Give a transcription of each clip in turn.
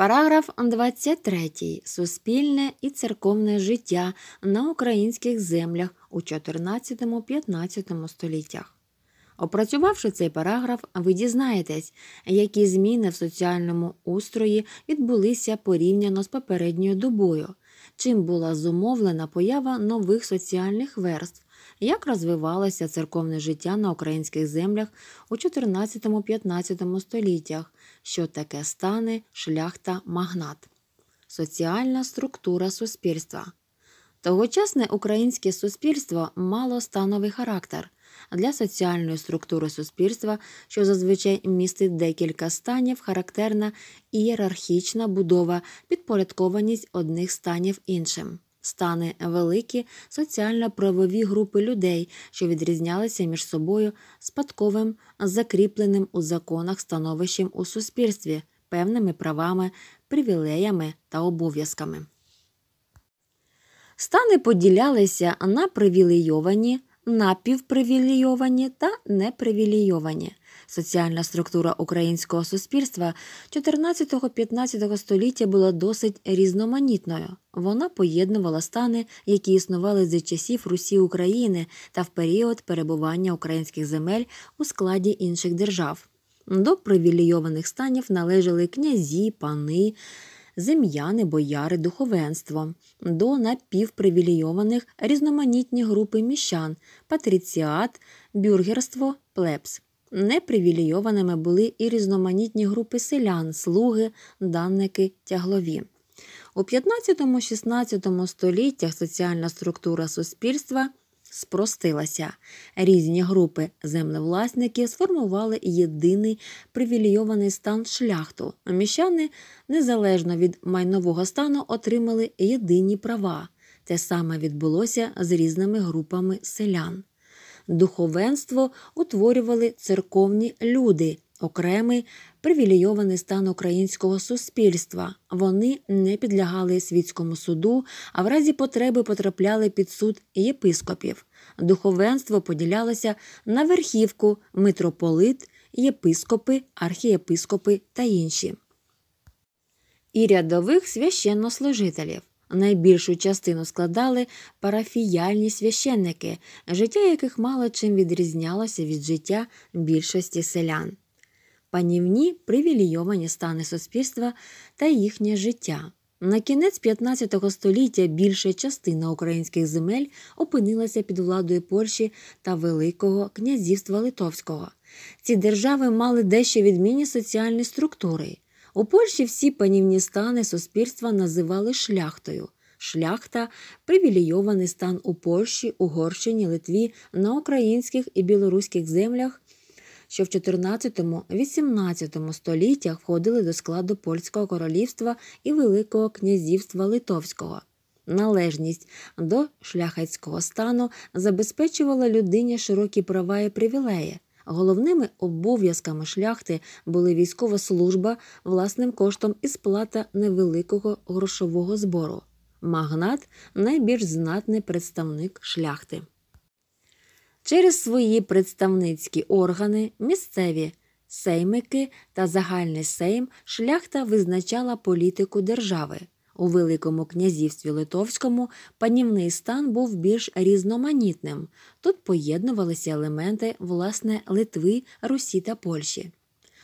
Параграф 23. Суспільне і церковне життя на українських землях у 14-15 століттях. Опрацювавши цей параграф, ви дізнаєтесь, які зміни в соціальному устрої відбулися порівняно з попередньою добою, чим була зумовлена поява нових соціальних верств, як розвивалося церковне життя на українських землях у 14-15 століттях, що таке стане, шляхта, магнат, соціальна структура суспільства. Тогочасне українське суспільство мало становий характер для соціальної структури суспільства, що зазвичай містить декілька станів, характерна ієрархічна будова, підпорядкованість одних станів іншим стани великі соціально-правові групи людей, що відрізнялися між собою спадковим, закріпленим у законах становищем у суспільстві, певними правами, привілеями та обов'язками. Стани поділялися на привілейовані, напівпривілейовані та непривілейовані. Соціальна структура українського суспільства 14-15 століття була досить різноманітною. Вона поєднувала стани, які існували за часів Русі України та в період перебування українських земель у складі інших держав. До привілейованих станів належали князі, пани. Зем'яни, бояри, духовенство до напівпривілейованих різноманітні групи міщан, патриціат, бюргерство, плебс. Непривілейованими були і різноманітні групи селян, слуги, данники, тяглові. У 15-16 століттях соціальна структура суспільства спростилася. Різні групи землевласників сформували єдиний привілейований стан шляхту. Міщани незалежно від майнового стану отримали єдині права. Те саме відбулося з різними групами селян духовенство утворювали церковні люди, окремий привілейований стан українського суспільства. Вони не підлягали світському суду, а в разі потреби потрапляли під суд єпископів. Духовенство поділялося на верхівку, митрополит, єпископи, архієпископи та інші. І рядових священнослужителів. Найбільшу частину складали парафіяльні священники, життя яких мало чим відрізнялося від життя більшості селян. Панівні привілейовані стани суспільства та їхнє життя. На кінець 15 століття більша частина українських земель опинилася під владою Польщі та Великого князівства Литовського. Ці держави мали дещо відмінні соціальні структури. У Польщі всі панівні стани суспільства називали шляхтою. Шляхта привілейований стан у Польщі, Угорщині, Литві, на українських і білоруських землях, що в 14-18 століттях входили до складу Польського королівства і Великого князівства Литовського. Належність до шляхетського стану забезпечувала людині широкі права і привілеї. Головними обов'язками шляхти були військова служба власним коштом і сплата невеликого грошового збору. Магнат найбільш знатний представник шляхти. Через свої представницькі органи місцеві сеймики та загальний сейм шляхта визначала політику держави. У Великому князівстві Литовському панівний стан був більш різноманітним. Тут поєднувалися елементи власне Литви, Русі та Польщі.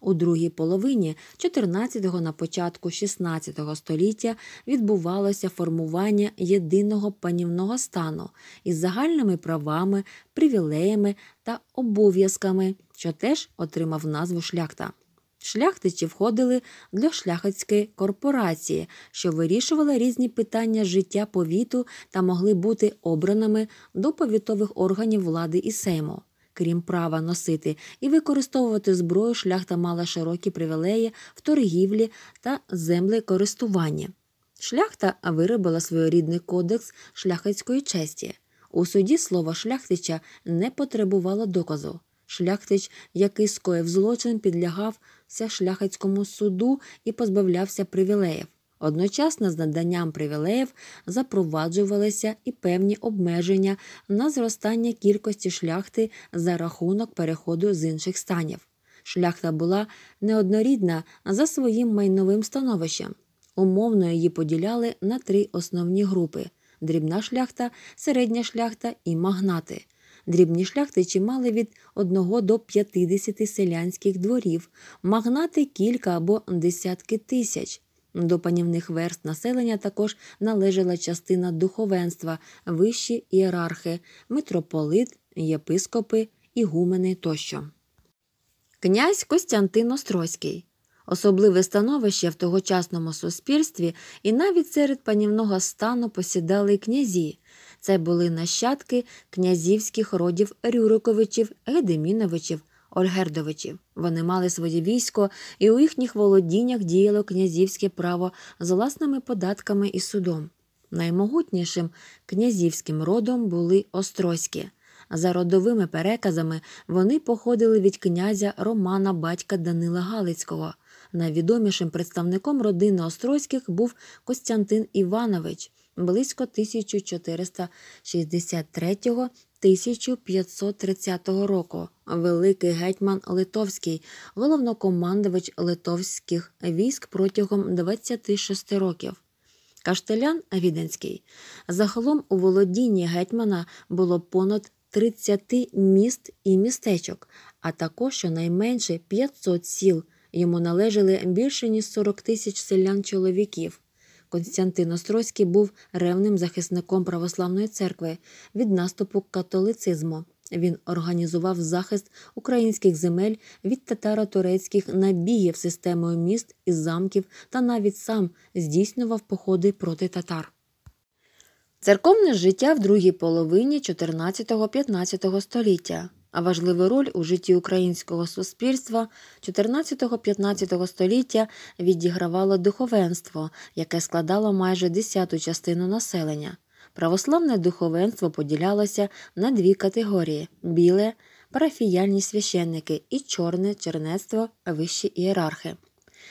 У другій половині 14-го на початку 16-го століття відбувалося формування єдиного панівного стану із загальними правами, привілеями та обов'язками, що теж отримав назву шляхта. Шляхтичі входили до шляхетської корпорації, що вирішувала різні питання життя повіту та могли бути обраними до повітових органів влади і сейму. Крім права носити і використовувати зброю, шляхта мала широкі привілеї в торгівлі та землекористуванні. Шляхта виробила своєрідний кодекс шляхетської честі. У суді слово шляхтича не потребувало доказу. Шляхтич, який скоїв злочин, підлягав підкорявся шляхетському суду і позбавлявся привілеїв. Одночасно з наданням привілеїв запроваджувалися і певні обмеження на зростання кількості шляхти за рахунок переходу з інших станів. Шляхта була неоднорідна за своїм майновим становищем. Умовно її поділяли на три основні групи: дрібна шляхта, середня шляхта і магнати. Дрібні шляхтичі мали від 1 до 50 селянських дворів, магнати кілька або десятки тисяч. До панівних верст населення також належала частина духовенства, вищі ієрархи, митрополит, єпископи, ігумени тощо. Князь Костянтин Острозький. Особливе становище в тогочасному суспільстві і навіть серед панівного стану посідали князі. Це були нащадки князівських родів Рюриковичів, Гедеміновичів, Ольгердовичів. Вони мали своє військо, і у їхніх володіннях діяло князівське право з власними податками і судом. Наймогутнішим князівським родом були острозькі. За родовими переказами вони походили від князя Романа батька Данила Галицького. Найвідомішим представником родини Острозьких був Костянтин Іванович близько 1463 1530 року великий гетьман Литовський, головнокомандувач литовських військ протягом 26 років. Каштелян Віденський загалом у володінні гетьмана було понад 30 міст і містечок, а також щонайменше 500 сіл. Йому належали більше ніж 40 тисяч селян чоловіків. Константин Острозький був ревним захисником православної церкви від наступу католицизму. Він організував захист українських земель від татаро-турецьких набіїв системою міст і замків та навіть сам здійснював походи проти татар. Церковне життя в другій половині 14-15 століття а важливу роль у житті українського суспільства 14-15 століття відігравало духовенство, яке складало майже десяту частину населення. Православне духовенство поділялося на дві категорії: біле, парафіяльні священники і чорне чернецтво вищі ієрархи.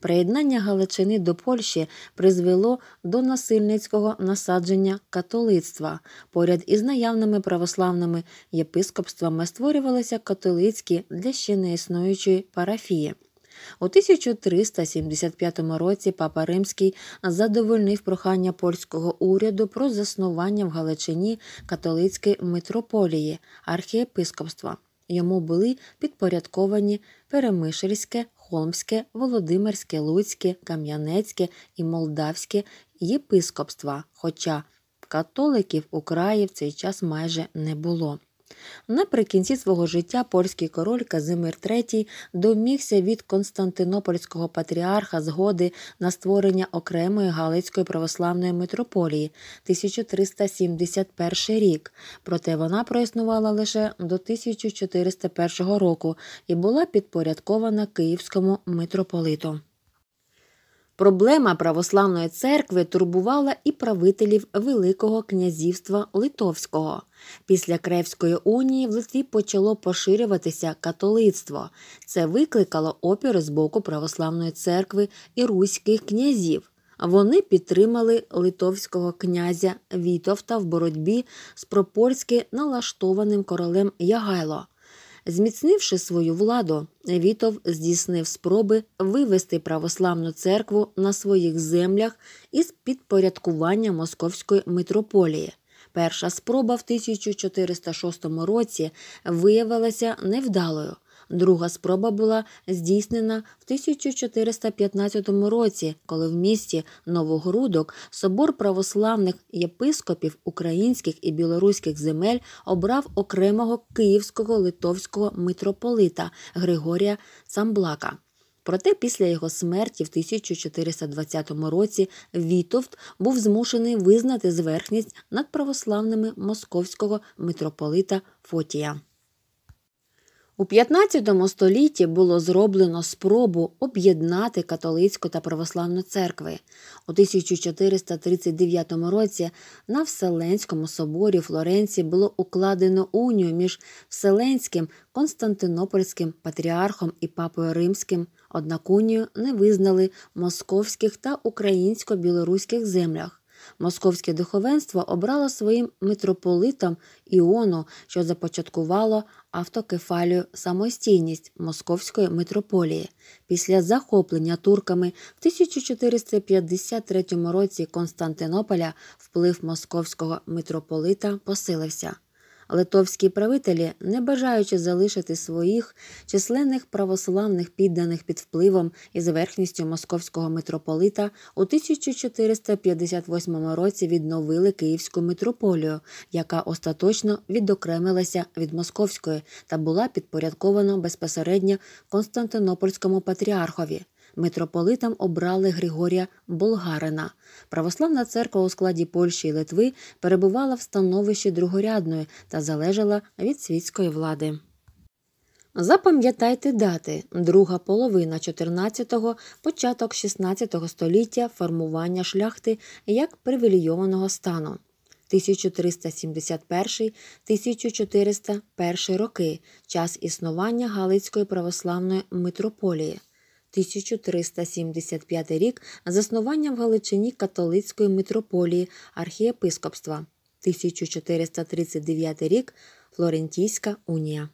Приєднання Галичини до Польщі призвело до насильницького насадження католицтва. Поряд із наявними православними єпископствами створювалися католицькі для ще не існуючої парафії. У 1375 році папа Римський задовольнив прохання польського уряду про заснування в Галичині католицької митрополії архієпископства. Йому були підпорядковані Перемишльське, Холмське, Володимирське, Луцьке, Кам'янецьке і Молдавське єпископства, хоча католиків у краї в цей час майже не було. Наприкінці свого життя польський король Казимир III домігся від Константинопольського патріарха згоди на створення окремої Галицької православної митрополії 1371 рік, проте вона проіснувала лише до 1401 року і була підпорядкована Київському митрополиту. Проблема православної церкви турбувала і правителів Великого князівства Литовського. Після Кревської унії в Литві почало поширюватися католицтво. Це викликало опір з боку православної церкви і руських князів. Вони підтримали литовського князя Вітовта в боротьбі з пропорськи налаштованим королем Ягайло. Зміцнивши свою владу, Вітов здійснив спроби вивести православну церкву на своїх землях із підпорядкування московської митрополії. Перша спроба в 1406 році виявилася невдалою. Друга спроба була здійснена в 1415 році, коли в місті Новогрудок собор православних єпископів українських і білоруських земель обрав окремого київського литовського митрополита Григорія Самблака. Проте після його смерті в 1420 році Вітовт був змушений визнати зверхність над православними московського митрополита Фотія. У 15 столітті було зроблено спробу об'єднати католицьку та православну церкви. У 1439 році на Вселенському соборі Флоренції було укладено унію між Вселенським Константинопольським патріархом і папою Римським. Однак унію не визнали московських та українсько-білоруських землях. Московське духовенство обрало своїм митрополитом Іону, що започаткувало автокефалію самостійність Московської митрополії. Після захоплення турками в 1453 році Константинополя вплив московського митрополита посилився. Литовські правителі, не бажаючи залишити своїх численних православних підданих під впливом і зверхністю московського митрополита, у 1458 році відновили Київську митрополію, яка остаточно відокремилася від московської та була підпорядкована безпосередньо Константинопольському патріархові митрополитом обрали Григорія Болгарина. Православна церква у складі Польщі і Литви перебувала в становищі другорядної та залежала від світської влади. Запам'ятайте дати друга половина 14-го, початок 16-го століття формування шляхти як привілейованого стану 1371-1401 роки, час існування Галицької православної митрополії. 1375 рік заснування в Галичині католицької митрополії архієпископства. 1439 рік Флорентійська унія.